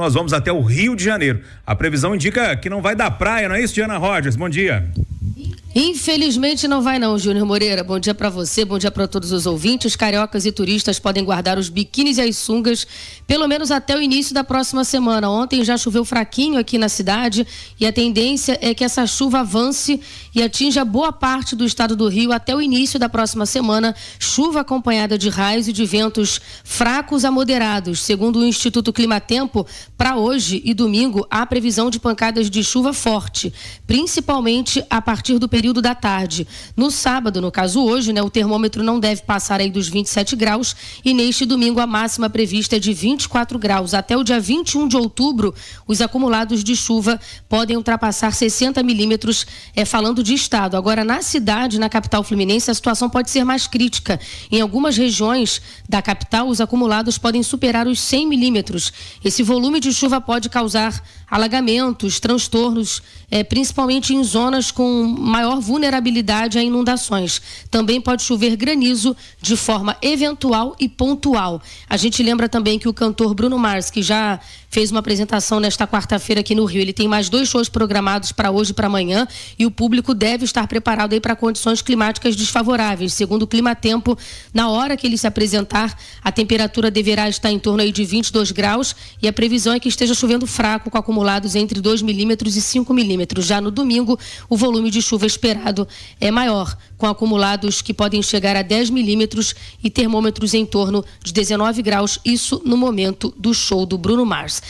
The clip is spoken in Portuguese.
nós vamos até o Rio de Janeiro. A previsão indica que não vai dar praia, não é isso, Diana Rogers? Bom dia. Infelizmente não vai não, Júnior Moreira. Bom dia para você, bom dia para todos os ouvintes. Cariocas e turistas podem guardar os biquínis e as sungas pelo menos até o início da próxima semana. Ontem já choveu fraquinho aqui na cidade e a tendência é que essa chuva avance e atinja boa parte do estado do Rio até o início da próxima semana. Chuva acompanhada de raios e de ventos fracos a moderados. Segundo o Instituto Climatempo, para hoje e domingo há previsão de pancadas de chuva forte, principalmente a partir do período período da tarde. No sábado, no caso hoje, né, o termômetro não deve passar aí dos 27 graus e neste domingo a máxima prevista é de 24 graus. Até o dia 21 de outubro, os acumulados de chuva podem ultrapassar 60 milímetros, é, falando de estado. Agora, na cidade, na capital fluminense, a situação pode ser mais crítica. Em algumas regiões da capital, os acumulados podem superar os 100 milímetros. Esse volume de chuva pode causar alagamentos, transtornos, é, principalmente em zonas com maior maior vulnerabilidade a inundações. Também pode chover granizo de forma eventual e pontual. A gente lembra também que o cantor Bruno Mars, que já fez uma apresentação nesta quarta-feira aqui no Rio, ele tem mais dois shows programados para hoje e para amanhã e o público deve estar preparado aí para condições climáticas desfavoráveis. Segundo o Climatempo, na hora que ele se apresentar, a temperatura deverá estar em torno aí de 22 graus e a previsão é que esteja chovendo fraco com acumulados entre 2 milímetros e 5 milímetros. Já no domingo, o volume de chuvas esperado é maior, com acumulados que podem chegar a 10 milímetros e termômetros em torno de 19 graus, isso no momento do show do Bruno Mars.